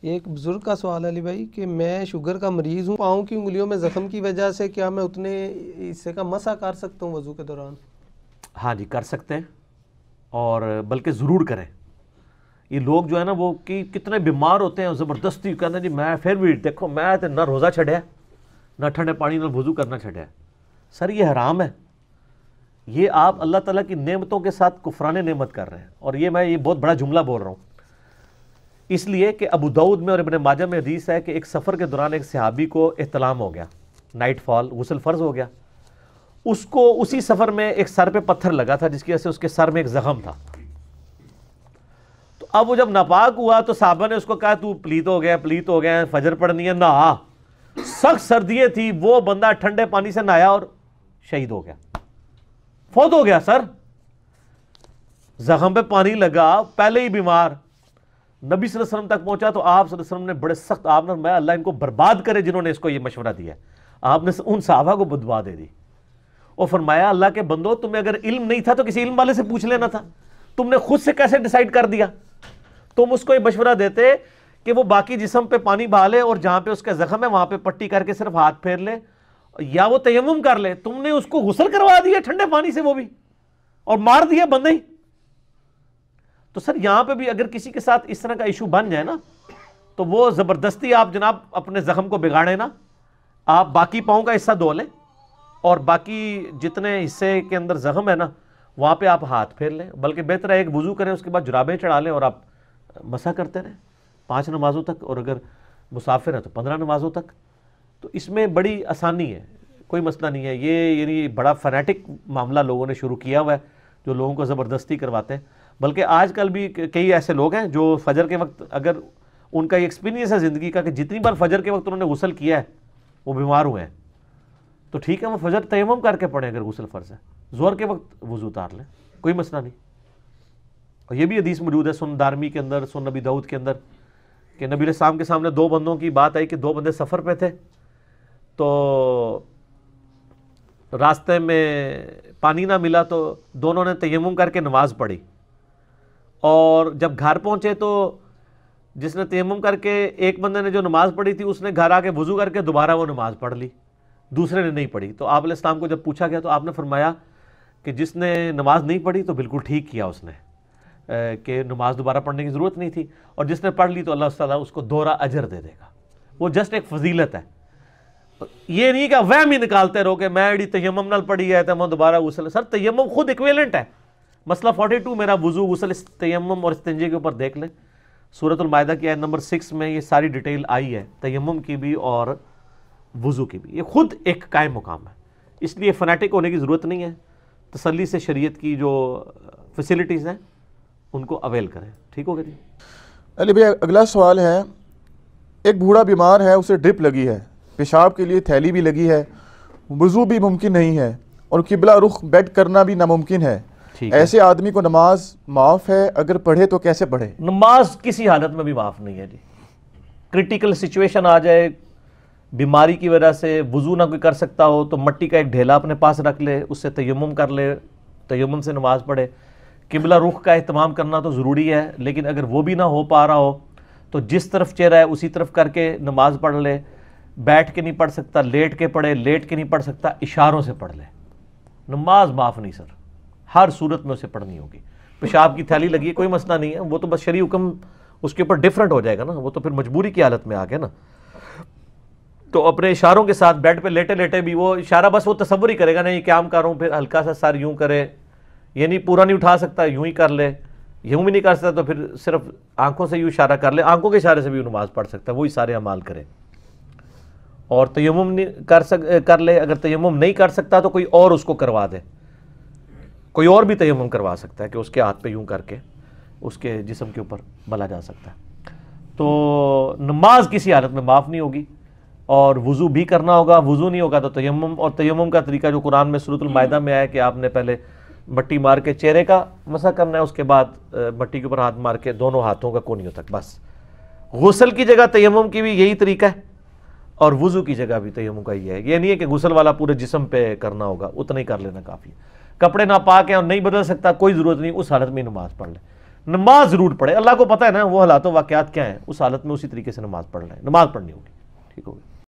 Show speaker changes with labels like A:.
A: ایک بزرگ کا سوال ہے علی بھائی کہ میں شوگر کا مریض ہوں پاؤں کی انگلیوں میں زخم کی وجہ سے کیا میں اتنے حصے کا مسا کر سکتا ہوں وضو کے دوران ہاں جی کر سکتے ہیں اور بلکہ ضرور کریں یہ لوگ جو ہے نا وہ کہ کتنے بیمار ہوتے ہیں زبردستی کہتے ہیں جی میں پھر بھی دیکھو میں تو نہ روزہ چھڑیا نہ ٹھنڈے پانی نہ وضو کرنا چھڑیا سر یہ حرام ہے یہ آپ اللہ تعالیٰ کی نعمتوں کے ساتھ کفران نعمت کر رہے ہیں اور یہ میں یہ بہت بڑا جملہ بول رہا ہوں اس لیے کہ ابو دعود میں اور ابن ماجہ میں حدیث ہے کہ ایک سفر کے دوران ایک صحابی کو احتلام ہو گیا نائٹ فال غسل فرض ہو گیا اس کو اسی سفر میں ایک سر پہ پتھر لگا تھا جس کی وجہ سے زخم تھا تو اب وہ جب ناپاک ہوا تو صحابہ نے اس کو کہا تو پلیت ہو گیا پلیت ہو گیا فجر پڑھنی ہے نہ سخت سردیاں تھی وہ بندہ ٹھنڈے پانی سے نہایا اور شہید ہو گیا فوت ہو گیا سر زخم پہ پانی لگا پہلے ہی بیمار نبی صلی اللہ علیہ وسلم تک پہنچا تو آپ صلی اللہ علیہ وسلم نے بڑے سخت آپ نے فرمایا اللہ ان کو برباد کرے جنہوں نے اس کو یہ مشورہ دیا آپ نے ان صحابہ کو بدوا دے دی اور فرمایا اللہ کے بندو تمہیں اگر علم نہیں تھا تو کسی علم والے سے پوچھ لینا تھا تم نے خود سے کیسے ڈیسائیڈ کر دیا تم اس کو یہ مشورہ دیتے کہ وہ باقی جسم پہ پانی بھالے لے اور جہاں پہ اس کا زخم ہے وہاں پہ پٹی کر کے صرف ہاتھ پھیر لے یا وہ تیمم کر لے تم نے اس کو غسل کروا دیا ٹھنڈے پانی سے وہ بھی اور مار دیا بندے ہی تو سر یہاں پہ بھی اگر کسی کے ساتھ اس طرح کا ایشو بن جائے نا تو وہ زبردستی آپ جناب اپنے زخم کو بگاڑیں نا آپ باقی پاؤں کا حصہ دھو لیں اور باقی جتنے حصے کے اندر زخم ہے نا وہاں پہ آپ ہاتھ پھیر لیں بلکہ بہتر ہے ایک وضو کریں اس کے بعد جرابے چڑھا لیں اور آپ مسا کرتے رہیں پانچ نمازوں تک اور اگر مسافر ہیں تو پندرہ نمازوں تک تو اس میں بڑی آسانی ہے کوئی مسئلہ نہیں ہے یہ یعنی بڑا فنیٹک معاملہ لوگوں نے شروع کیا ہوا ہے جو لوگوں کو زبردستی کرواتے ہیں بلکہ آج کل بھی کئی ایسے لوگ ہیں جو فجر کے وقت اگر ان کا ایکسپیرینس ہے زندگی کا کہ جتنی بار فجر کے وقت انہوں نے غسل کیا ہے وہ بیمار ہوئے ہیں تو ٹھیک ہے وہ فجر تیمم کر کے پڑھیں اگر غسل فرض ہے زور کے وقت وضو اتار لیں کوئی مسئلہ نہیں اور یہ بھی حدیث موجود ہے سن دارمی کے اندر سن نبی دعود کے اندر کہ نبی علیہ السلام کے سامنے دو بندوں کی بات آئی کہ دو بندے سفر پہ تھے تو راستے میں پانی نہ ملا تو دونوں نے تیمم کر کے نماز پڑھی اور جب گھر پہنچے تو جس نے تیمم کر کے ایک بندے نے جو نماز پڑھی تھی اس نے گھر آ کے وضو کر کے دوبارہ وہ نماز پڑھ لی دوسرے نے نہیں پڑھی تو آپ علیہ السلام کو جب پوچھا گیا تو آپ نے فرمایا کہ جس نے نماز نہیں پڑھی تو بالکل ٹھیک کیا اس نے کہ نماز دوبارہ پڑھنے کی ضرورت نہیں تھی اور جس نے پڑھ لی تو اللہ تعالیٰ اس کو دورہ اجر دے دے گا وہ جسٹ ایک فضیلت ہے یہ نہیں کہ وہم ہی نکالتے رہو کہ میں ایڈی تیمم نال پڑھی تو میں دوبارہ سر تیمم خود ایکویلنٹ ہے مسئلہ فورٹی ٹو میرا وضو غسل تیمم اور استنجے کے اوپر دیکھ لیں صورت کی آیت نمبر سکس میں یہ ساری ڈیٹیل آئی ہے تیمم کی بھی اور وضو کی بھی یہ خود ایک قائم مقام ہے اس لیے فنیٹک ہونے کی ضرورت نہیں ہے تسلی سے شریعت کی جو فیسلٹیز ہیں ان کو اویل کریں ٹھیک ہوگا جی علی بھائی اگلا سوال ہے ایک بوڑھا بیمار ہے اسے ڈرپ لگی ہے پیشاب کے لیے تھیلی بھی لگی ہے وضو بھی ممکن نہیں ہے اور قبلہ رخ بیٹھ کرنا بھی ناممکن ہے ایسے آدمی کو نماز معاف ہے اگر پڑھے تو کیسے پڑھے نماز کسی حالت میں بھی معاف نہیں ہے جی کرٹیکل سچویشن آ جائے بیماری کی وجہ سے وضو نہ کوئی کر سکتا ہو تو مٹی کا ایک ڈھیلا اپنے پاس رکھ لے اس سے تیمم کر لے تیمم سے نماز پڑھے قبلہ رخ کا اہتمام کرنا تو ضروری ہے لیکن اگر وہ بھی نہ ہو پا رہا ہو تو جس طرف چہرہ ہے اسی طرف کر کے نماز پڑھ لے بیٹھ کے نہیں پڑھ سکتا لیٹ کے پڑھے لیٹ کے نہیں پڑھ سکتا اشاروں سے پڑھ لے نماز معاف نہیں سر ہر صورت میں اسے پڑھنی ہوگی پیشاب کی تھیلی لگی ہے کوئی مسئلہ نہیں ہے وہ تو بس شریع حکم اس کے اوپر ڈیفرنٹ ہو جائے گا نا وہ تو پھر مجبوری کی حالت میں آگے نا تو اپنے اشاروں کے ساتھ بیڈ پہ لیٹے لیٹے بھی وہ اشارہ بس وہ تصور ہی کرے گا نا یہ کام ہوں پھر ہلکا سا سار یوں کرے یہ نہیں پورا نہیں اٹھا سکتا یوں ہی کر لے یوں بھی نہیں کر سکتا تو پھر صرف آنکھوں سے یوں اشارہ کر لے آنکھوں کے اشارے سے بھی نماز پڑھ سکتا ہے وہی سارے اعمال کرے اور تیمم کر سک کر لے اگر تیمم نہیں کر سکتا تو کوئی اور اس کو کروا دے کوئی اور بھی تیمم کروا سکتا ہے کہ اس کے ہاتھ پہ یوں کر کے اس کے جسم کے اوپر بلا جا سکتا ہے تو نماز کسی حالت میں معاف نہیں ہوگی اور وضو بھی کرنا ہوگا وضو نہیں ہوگا تو تیمم اور تیمم کا طریقہ جو قرآن میں سروۃ المائدہ میں آیا کہ آپ نے پہلے مٹی مار کے چہرے کا مسا کرنا ہے اس کے بعد مٹی کے اوپر ہاتھ مار کے دونوں ہاتھوں کا کونیوں تک بس غسل کی جگہ تیمم کی بھی یہی طریقہ ہے اور وضو کی جگہ بھی تیمم کا یہ ہے یہ نہیں ہے کہ غسل والا پورے جسم پہ کرنا ہوگا اتنا ہی کر لینا کافی ہے کپڑے نہ پاک ہیں اور نہیں بدل سکتا کوئی ضرورت نہیں اس حالت میں نماز پڑھ لیں نماز ضرور پڑھے اللہ کو پتہ ہے نا وہ حالات و واقعات کیا ہیں اس حالت میں اسی طریقے سے نماز پڑھ لیں نماز پڑھنی ہوگی ٹھیک ہوگی